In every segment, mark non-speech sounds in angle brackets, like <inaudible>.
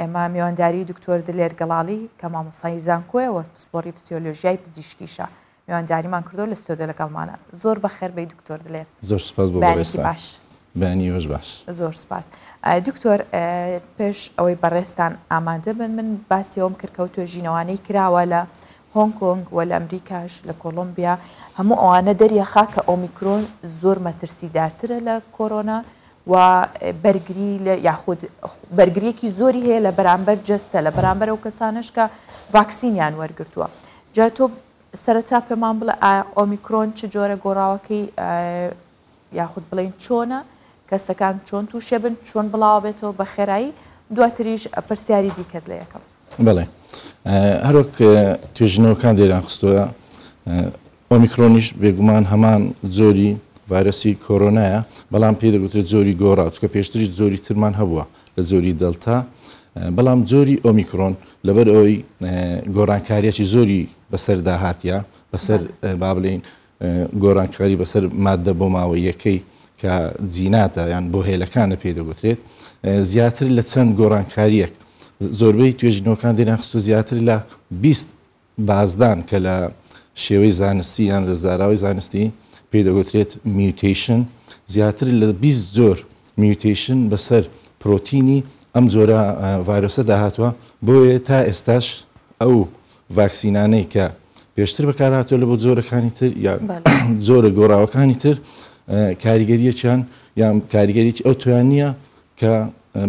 ئێمە میوانداری دکتۆر دلێر گەڵاڵی کە مامۆسای زانکۆیەوە پسپۆری فسیۆلۆژیای پزیشکیشە میوانداریمان کردو لە سۆدە لەگەڵمانە زۆر بە خێربەی دکتۆر دلێر زۆر سپاس باش بەنیۆش باش زۆر سپاس دکتۆر پێش ئەوەی بەڕێستان ئامادە بن من باسیەوەم کردکەوت توێژینەوانەی کراوە لە هۆنگ کۆنگ وە لە ئەمریکاش لە کۆلمبیا هەموو ئەوانە دەریەخا کە ئۆمیکرۆن زۆر مەترسیدارترە لە کۆرۆنا و بەرگری لە یاخود بەرگریەکی زۆری هەیە لە بەرامبەر جستە لە بەرامبەر و کەسانش کە ڤاکسینیان وەرگتووە جا تۆ سەرەتا پێمان بڵە ئۆمیکرۆن چ جۆرە گۆڕاوەکەی یاخود بڵین چۆنە کەسەکان چۆن تووشێ بن چۆن بڵاو بێتەوە بە خێرایی دواتریش پرسیاری دیکەت لە یەکەم بڵێ هەرۆک توێژنەوەکان دێران خستووە ئۆمیکرۆنیش بێگومان هەمان زۆری ڤایرەسی کۆرۆنایە بەڵام پێ دەگوترێت زۆری گۆڕا چکە پێشتری زۆری ترمان هەبووە لە زۆری دڵتا بەڵام زۆری ئۆمیکرۆن لەبەر ئەوی گۆڕانکاریەکی زۆری بەسەردا هااتە بەسەر با بڵین گۆڕانکاری بەسەر مادە بۆ ماوە یەکەی کە زییناتە یان بۆ هێلەکانە پێ دەگوترێت زیاتر لە چەند گۆڕانکاریەک زۆربەی توێژنەوەکان دێناخست و زیاتر لە 20 بازدان کە لە شێوەی زانستی یان لە زاراوی زانستی پێ دەگوترێت میوتیشن زیاتر لە 20 زۆر میوتیشن بەسەر پرۆتینی ئەم جۆرە ڤایرۆسە داهاتوە بۆیە تا ئێستاش ئەو ڤاکسینانەی کە پێشتر بەکارهاتۆ لە بۆ زۆرەکانی تر یان <coughs> زۆرە گۆڕاوەکانی تر کاریگەریەکیان یان کاریگەریی ئەو توان نییە کە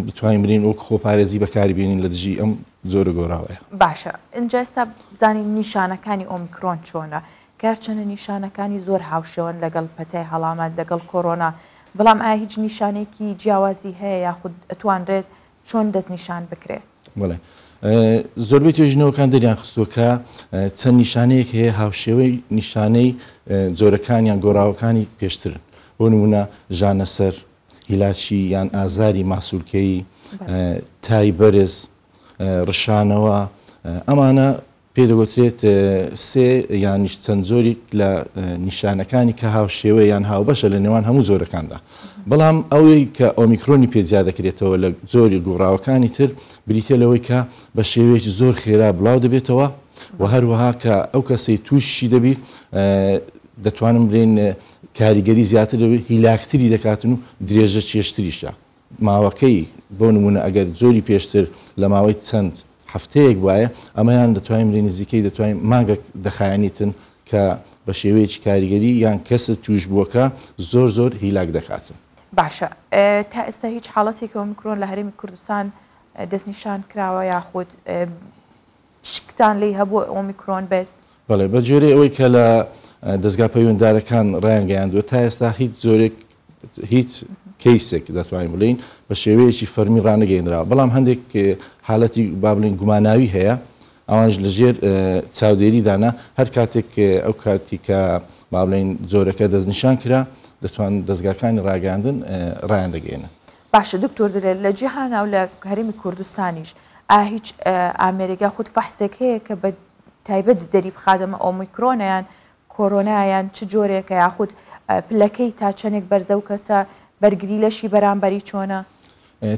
بتوانین برین ئەو خۆپارێزی بەکاربیێنین لە دژی ئەم زۆرە گۆڕاوەیە باشە اینجا ئێستا بزانین نیشانەکانی ئۆمیکرۆن چۆنە کارچەنە نیشانەکانی زۆر هاوشێوەن لەگەڵ پەتای هەڵامەت لەگەڵ کۆرۆنا بەڵام ئایا هیچ نیشانێکی جیاوازی هەیە یاخود ئەتوانرێت چۆن دەست نیشان بکرێت بڵێ زۆربەی توێژنەوەکان دەریان خستووەکە چەند نیشانەیەک هەیە هاوشێوەی نیشانەی جۆرەکانیان گۆڕاوەکانی پێشترن بۆ نمونە ژانەسەر هیلاچی یان ئازاری ماسوولکەی تای بەرز ڕشانەوە ئەمانە پێ دەگوترێت سێ یانیش چەند زۆری لە نیشانەکانی کە هاو شێوە یان هاوبەشە لە نێوان هەموو زۆرەکاندا بەڵام ئەوەی کە ئۆمیکرۆنی پێزیا دەکرێتەوە لە زۆری گوڕاوەکانی تر بریتە لەوەی کە بە شێوەیەکی زۆر خێرا بڵاو دەبێتەوە و هەروەها کە ئەو کەسی تووشی دەبی دەتوانم بڵێن کاریگەری زیاتر دەبێت هیلاکتری دەکاتن و درێژە چێشتریشە ماوەکەی بۆ نمونە ئەگەر زۆری پێشتر لە ماوەی چەند هەفتەیەک وایە ئەمەیان دەتوانین ری نزیکەی دەتوانین مانگە دەخایانیتن کە بە شێوەیەکی کاریگەری یان کەس توش بووەکە زۆر زۆر هیلاک دەکاتن باشە تا ئێستا هیچ حاڵەتێکەوە میکرۆن لە هەرێمی کوردستان دەستنیشان کراوە یاخود شکتان لی هەبوو ئۆمیکرۆن بێت بەڵێ بە جۆرە ئەوەی کە لە دەستگا پەیوەنددارەکان ڕایان گەیاندوە تا ئێستا هیچ زۆرێک هیچ کەیسێک دەتوانین بڵین بە شێوەیەکی فەرمی ڕانەگەینرا بەڵام هەندێک حالەتی بابلین گوماناوی هەیە ئەوانش لەژێر چاودێری دانا هەر کاتێک ئەو کاتی کە بابلین زۆرەکە دەستنیشان کرا دەتوان دەستگاکانی ڕاگەاندن ڕایان دەگەێنن باشە دکتۆر دەێت لە جیهانا و لە هەرمی کوردستانیش ئا هیچ ئامریکا خودت فەحسێک هەیە کە بە تایبەت دەری بخادەمە ئۆمیکرۆنیان کۆرۆنایان چ جۆرێکە یاخود پلەکەی تا چەندێک بەرزە و کەسە بەرگری لەشی بەرامبەری چۆنە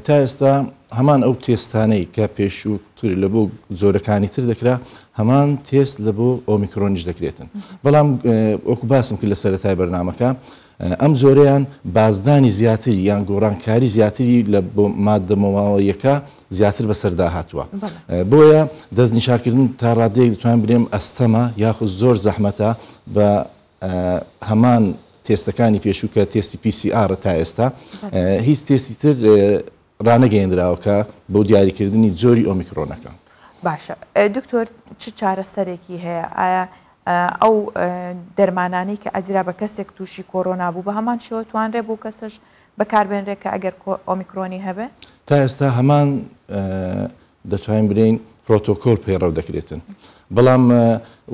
تا ئێستا هەمان ئەو تێستانەی کە پێش و لە بۆ زۆرەکانی تر دەکرا هەمان تێست لە بۆ ئۆمیکرۆنیش دەکرێتن بەڵام ئۆکو باسم کرد لە سەرەتای بەرنمەکە ئەم زۆریان بازدانی زیاتری یان گۆڕانکاری زیاتری لە بۆ مادەمەواڵیەکە زیاتر بەسەردا هاتووە بۆیە دەستنیشاکردن تا ڕادەیەک دەتوان برێم ئەستەمە یاخود زۆر زەحمەتە بە هەمان تێستەکانی پێشووکە تێستی PCR تا ئێستا هیچ تێستی تر ڕانەگەیندراوەکە بۆ دیاریکردنی جۆری ئۆمیکرۆنەکە باشە دکتۆر چ چارەسەرێکی هەیە ئایا ئەو دەرمانانی کە ئەجرا بە کەسێک تووشی کۆرۆنا بوو بە هەمان شێوە توانرێ بوو کەسش بەکاربێنرێک کە ئەگەر ئۆمیکرۆنی هەبێ تا ئێستا هەمان دەتوانین برین پرۆتۆکۆل پێڕەو دەکرێتن بەڵام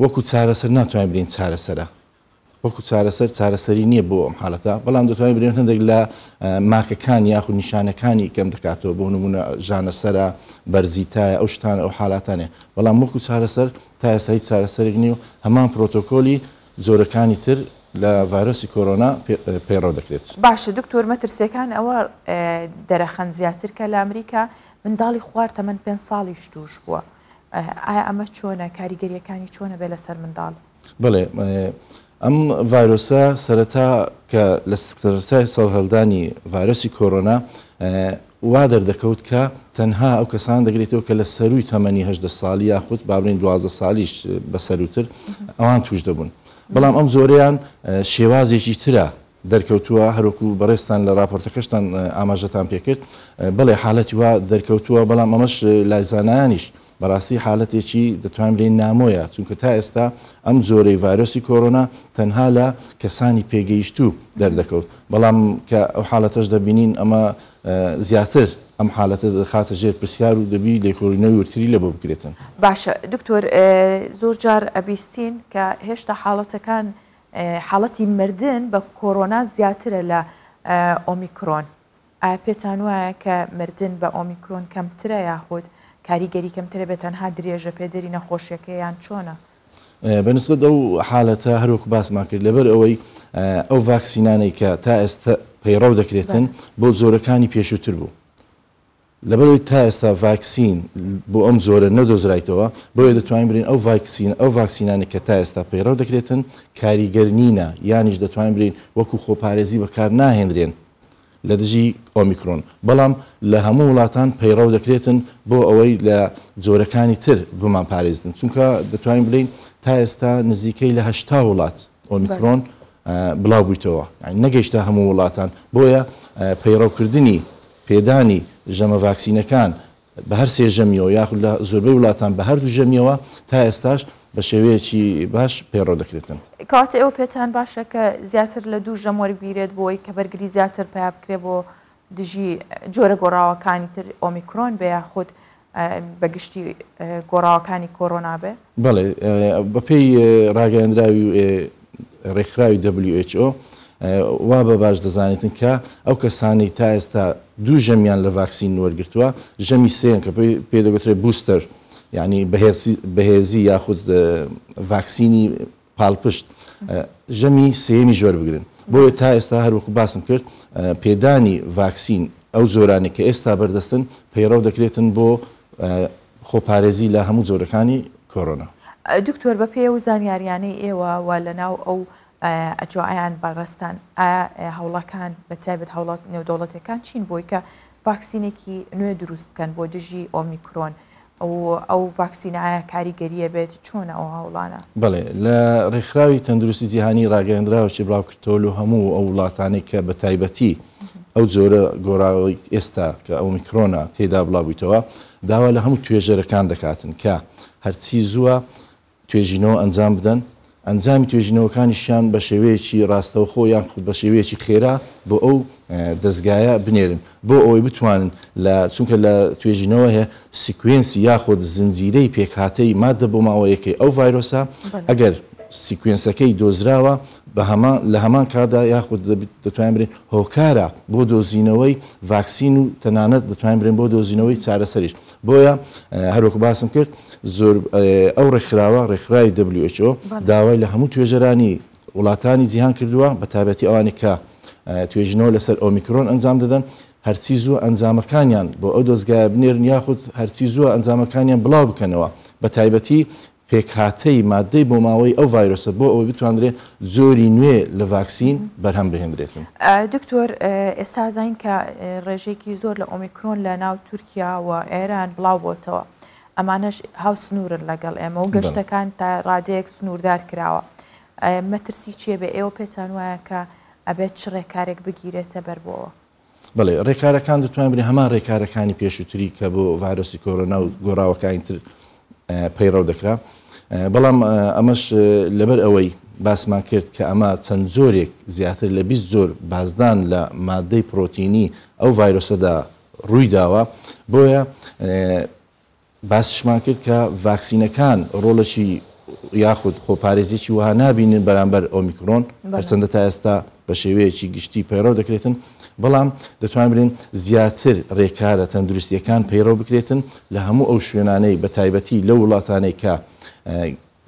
وەکو چارەسەر ناتوانین برین چارەسەرە وەکو چارەسەر چارەسەری نییە بۆ ئەم حالەتە بەڵام دەتوانین برێن هەندێک لە ماکەکان یاخو نیشانەکانی کەم دەکاتەوە بۆ نمونە ژانەسەرە بەرزیتایە ئەو شتانە ئەو حالاتانێ بەڵام وەکو چارەسەر تایەسایی چارەسەرێک نی و هەمان پرۆتۆکۆلی زۆرەکانی تر لە ڤایرۆسی کۆرۆنا پێڕۆ دەکرێت باشە دکتۆر مەترسیەکان ئەوە دەرەخەن زیاتر کە لە ئەمریکا منداڵی خوار تەمەەن پێ ساڵی شتوش بووە ئایا ئەمە چۆنە کاریگەریەکانی چۆنە بێ لەسەر منداڵ بڵێ ئەم ڤایرۆسە سەرەتا کە لە سکتەرسای سەڵهلدانی ڤایرۆسی کۆرۆنا وا دەردەکەوت کە تەنها ئەو کەسان دەگرێتەوە کە لە سەروی تەمەنی هەشدە ساڵی یاخود بابرین دوازە سالیش بەسەروتر ئەوان توش دەبوون بەڵام ئەم زۆریان شێوازێکی ترە دەرکەوتووە هەروکو بەڕێستان لە راپۆرتەکەشتان ئاماژەتان پێکرد بەڵێ حالەتی وا دەرکەوتووە بەڵام ئەمەش لایزانانیش بەڕاستی حالەتێکی دەتوان لێ نامۆیە چونکە تا ئێستا ئەم زۆرەی ڤایرۆسی کۆرۆنا تەنها لە کەسانی پێگەیشتوو دەردەکەوت بەڵام کە ئەو حالەتەش دەبینین ئەمە زیاتر ئەم حالەتە دەخاتە ژێر پرسیار و دەبی لێکۆڕینەوەی ورتری لە بۆ بکرێتن باشە دکتۆر زۆر جار ئەبیستین کە هێشتا حاڵەتەکان حاڵەتی مردن بە کۆرۆنا زیاترە لە ئۆمیکرۆن پێتان وایە کە مردن بە ئۆمیکرۆن کەمترە یاخود کاریگەری کەمترە بێت تەنها درێژە پێدەری نەخۆشیەکەیان چۆنە بەنسبت ئەو حالەتە هەروک باسمان کرد لەبەر ئەوەی ئەو ڤاکسینانەی کە تا ئێستا پەیڕەو دەکرێتن بۆ زۆرەکانی پێشووتر بوو لەبەرەوەی تا ئێستا ڤاکسین بۆ ئەم زۆرە نەدۆزرایتەوە بۆیە دەتوانین برین ئەو ڤاکسین ئەو ڤاکسینانی کە تا ئێستا پەیڕەو دەکرێتن کاریگەرنینە یانیش دەتوانین برین وەکو خۆپارێزی بەکار ناهێنرێن لە دژی ئۆمیکرۆن بەڵام لە هەموو وڵاتان پەیڕەو دەکرێتن بۆ ئەوەی لە جۆرەکانی تر بمان پارێزن چونکە دەتوانین بڵین تا ئێستا نزیکەی لە هەشتا وڵات ئۆمیکرۆن بڵاو بوویتەوە نەگەیشتا هەموو وڵاتان بۆیە پەیڕەوکردنی پێدانی ژەمە ڤاکسینەکان بە هەر سێژەمیەوە یاخود لە زۆربەی وڵاتان بە هەردوو ژەمیەوە تا ئێستاش بە شێوەیەکی باش پێڕۆ دەکرێتن کات ئێوە پێتان باشە کە زیاتر لە دوو ژەمۆری بیرێت بۆی کە بەرگری زیاتر پیا بکرێ بۆ دژی جۆرە گۆڕاوەکانی تر ئۆمیکرۆن بەیە خودود بەگشتی گۆڕاوەکانی کۆرۆنابێ بڵێ بە پێی ڕاگەندراوی ڕێکخراوی WHO وا بە باش دەزانێتن کە ئەو کەسانی تا ئێستا دوو ژەمیان لە ڤاکسین وەرگتووە ژەمی سێن کە پێی دەگوترێت بوستەر ینی بەهێزی یاخود ڤاکسینی پاڵپشت ژەمی سێمی ژۆر بگرن بۆیە تا ئێستا هەروەکو باسم کرد پێدانی ڤاکسین ئەو زۆرانی کە ئێستا بەردەستن پەیڕەو دەکرێتن بۆ خۆپارێزی لە هەموو زۆرەکانی کۆرۆنا دکتۆر بە پێ و زانیاریانەی ئێوە وا لە ناو ئەو ئەجوایان بەڕستان هەوڵەکان بەتابێت هەوڵات نێودوڵەتەکان چین بۆی کە ڤاکسینێکی نوێ دروست بکەن بۆ دژی ئۆمیکرۆن. ئەو ڤاکسینایە کاریگەریە بێت چۆنە ئەو هاوڵانە بڵێ لە ڕێکخراوی تەندروستی جیهانی ڕاگەندراوکی بڵاوکردۆل و هەموو ئەو وڵاتانی کە بە تایبەتی ئەو جۆرە گۆراوی ئێستا کە ئەو میکرۆنا تێدا بڵاویتەوە داوا لە هەموو توێژەرەکان دەکاتن کە هەرچی زووە توێژینەوە ئەنجام بدەن ئەنجامی توێژینەوەکانیشیان بە شێوەیەکی ڕاستەوە خۆ یان خود بە شێوەیەکی خێرا بۆ ئەو دەستگایە بنێرن بۆ ئەوەی بتوانن لە چونکە لە توێژینەوە هەیە سیکوێنسی یاخود زنجیرەی پێکهاتەی مادە بۆ ماوەیەکەی ئەو ڤایرۆسا ئەگەر سیکوێنسەکەی دۆزراوە لە هەمان کادا یاخود دەتوانین برین هۆکارە بۆ دۆزینەوەی ڤاکسین و تەنانەت دەتوانین برین بۆ دۆزینەوەی چارەسەریش بۆیە هەروک باسم کرد زۆر ئەو ڕێکخراوە ڕێکخرای دەبلیۆچۆ داوای لە هەموو توێژەرانی وڵاتانی جیهان کردووە بە تابەتی ئەوانی کە توێژنەوە لەسەر ئۆمیکرۆن ئەنجام دەدەن هەرچی زووە ئەنجامەکانیان بۆ ئەو دۆزگایە بنێرن یاخود هەرچی زووە ئەنجامەکانیان بڵاو بکەنەوە بە تایبەتی پێکهاتەی مادەی بۆ ماوەی ئەو ڤایرۆسە بۆ ئەوەی بتوانرێت زۆری نوێ لە ڤاکسین بەرهەم بهێنرێتن دکتۆر ئێستا زین کە ڕێژێکی زۆر لە ئۆمیکرۆن لە ناو تورکیا و ئێران بڵاو بۆتەوە ئەمانەش هاو سنوورن لەگەڵ ئێمە و گەشتەکان تا ڕادەیەک سنووردار کراوە مەترسی چیە بێ ئێوە پێتان وایە کە ئەبێت چ ڕێکارێک بگیرێتە بەربەوە بڵێ ڕێکارەکان دەتوانبری هەمان ڕێکارەکانی پێشووتری کە بۆ ڤایرۆسی کۆرۆنا و گۆراوەکانی تر پەیڕەو دەکرا بەڵام ئەمەش لەبەر ئەوەی باسمان کرد کە ئەمە چەند زۆرێک زیاتر لە 20 زۆر بازدان لە مادەی پرۆتینی ئەو ڤایرۆسەدا ڕووی داوە بۆیە باسشمان کرد کە ڤاکسینەکان ڕۆڵەشی یاخود خۆپارێزیی وها نبینن بەرامبەر ئۆمیکرۆن هەرچەندە تا ئێستا بە شێوەیەکی گشتی پەیڕۆ دەکرێتن بەڵام دەتوان برین زیاتر ڕێکارە تەندروستیەکان پەیڕۆ بکرێتن لە هەموو ئەو شوێنانەی بە تایبەتی لە وڵاتانەی کە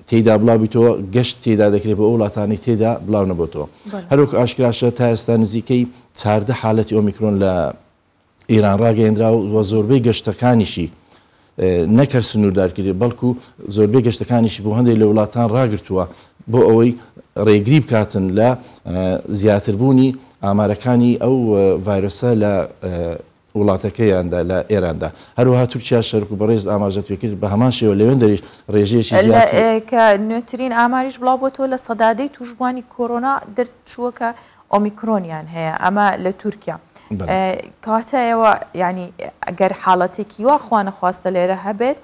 تێدا بڵاویتەوە گەشت تێدا دەکرێت بە ئەو وڵاتانی تێدا بڵاو نەبووتەوە هەروک ئاشکراشە تا ئێستا نزیکەی چاردە حالەتی ئۆمیکرۆن لە ئێران ڕاگەێنرا و زۆربەی گەشتەکانیشی نەکەر سنووردارکردی بەڵکو زۆربەی گەشتەکانیشی بۆ هەندێک لە وڵاتان ڕاگرتووە بۆ ئەوەی ڕێگری بکاتن لە زیاتربوونی ئامارەکانی ئەو ڤایرۆسە لە وڵاتەکەیاندا لە ئێراندا هەروەها تورکیا شەرک و بەڕێز ئاماژەتوێکرد بە هەمان شێوە لەوێن دەریش ڕێژەیەکی کە نوێترین ئاماریش بڵاو بۆ تۆ لە سەدادەی توشببووانی کۆرۆنا دەرچووەکە ئۆمیکرۆنیان هەیە ئەمە لە تورکیا. کاتە ئێوە ینی ئەگەر حاڵەتێکی وا خوانە خواستە لێرە هەبێت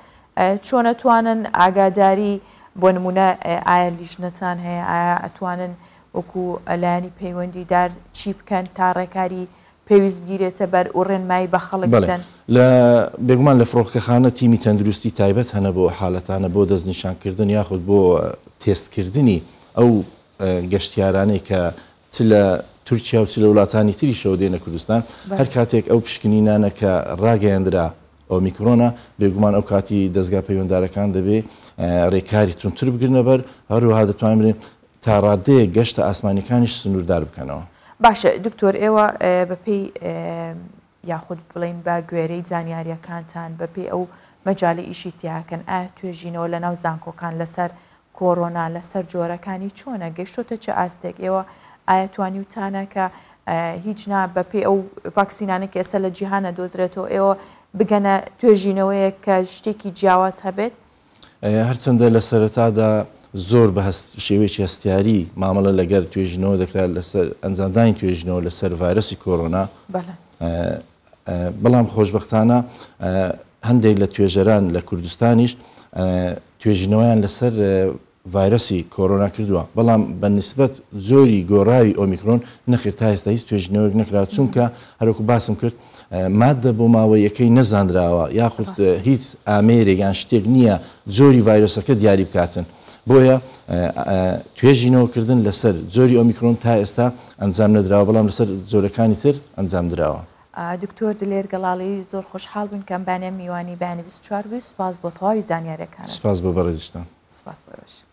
چۆنەتوانن ئاگاداری بۆ نمونە ئایا لیژنەتان هەیە ئایا ئەتوانن وەکو ئەلایانی پەیوەندیدار چی بکەن تا ڕێکاری پێویست بگیرێتە بەر و ڕێنمایی بە خەڵکدن لە بێگومان لە فڕۆکەخانە تیمی تەندروستی تایبەت هەنە بۆ حالەتانە بۆ دەستنیشانکردن یاخود بۆ تێستکردنی ئەو گەشتیارانەی کە چ لە تورکیا و چ لە وڵاتانی تری شەوە دێنە کوردستان هەر کاتێک ئەو پشکنینانە کە ڕاگەیاندرا ئەو میکرۆنا بێگومان ئەو کاتی دەستگا پەیوەنددارەکان دەبێ ڕێکاری تونتر بگرنە بەر هەروەها دەتوانێت تا ڕادەیە گەشتە ئاسمانەکانیش سنووردار بکەنەوە باشە دکتۆر ئێوە بەپی یاخود بڵین بە گوێرەی زانیاریەکانتان بەپی ئەو مەجای ئیشی تیاکەن ئا توێژینەوە لە ناو زانکۆکان لەسەر کۆڕۆنا لەسەر جۆرەکانی چۆنە گەیشتۆتە چه ئاستێک ئێوە ئایا توانی وتانە کە هیچنا بە پێی ئەو ڤاکسینانە کە ئێستا لە جیهانە دۆزرێتەوە ئێوە بگەنە توێژینەوەیە کە شتێکی جیاواز هەبێت هەرچەندە لە سەرەتادا زۆر بە شێوێکی هەستیاری مامەڵە لەگەر توێژینەوە دەکرات لەسەر ئەنجاندانی توێژینەوە لەسەر ڤایرەسی کۆرۆنا بەڵام خۆشببختانە هەندێک لە توێژەران لە کوردستانیش توێژینەوەیان لەسەر ڤایرسی کۆرۆنا کردووە بەڵام بە نسبت زۆری گۆڕاوی ئۆمیکرۆن نەخیر تا ئێستا هیچ توێژنەوەک نەکرا چونکە هەروکو باسم کرد مادە بۆ ماوەیەکەی نەزانراوە یاخود هیچ ئامێرێکیان شتێک نییە زۆری ڤایرۆسەکە دیاری بکاتن. بۆیە توێژینەوەکردن لەسەر زۆری ئۆمیکرۆن تا ئێستا ئەنجام نەدراوە بەڵام لەسەر زۆرەکانی تر ئەنجام درراوە. دکتۆر دلێر گەڵاڵی زۆر خۆشحال بن کەمبانە میوانی بەیانی 24 سپاس بۆ تەواوی زانیارەکان سپاس بۆ بەڕێزیشتان سپاس بەڕۆژ.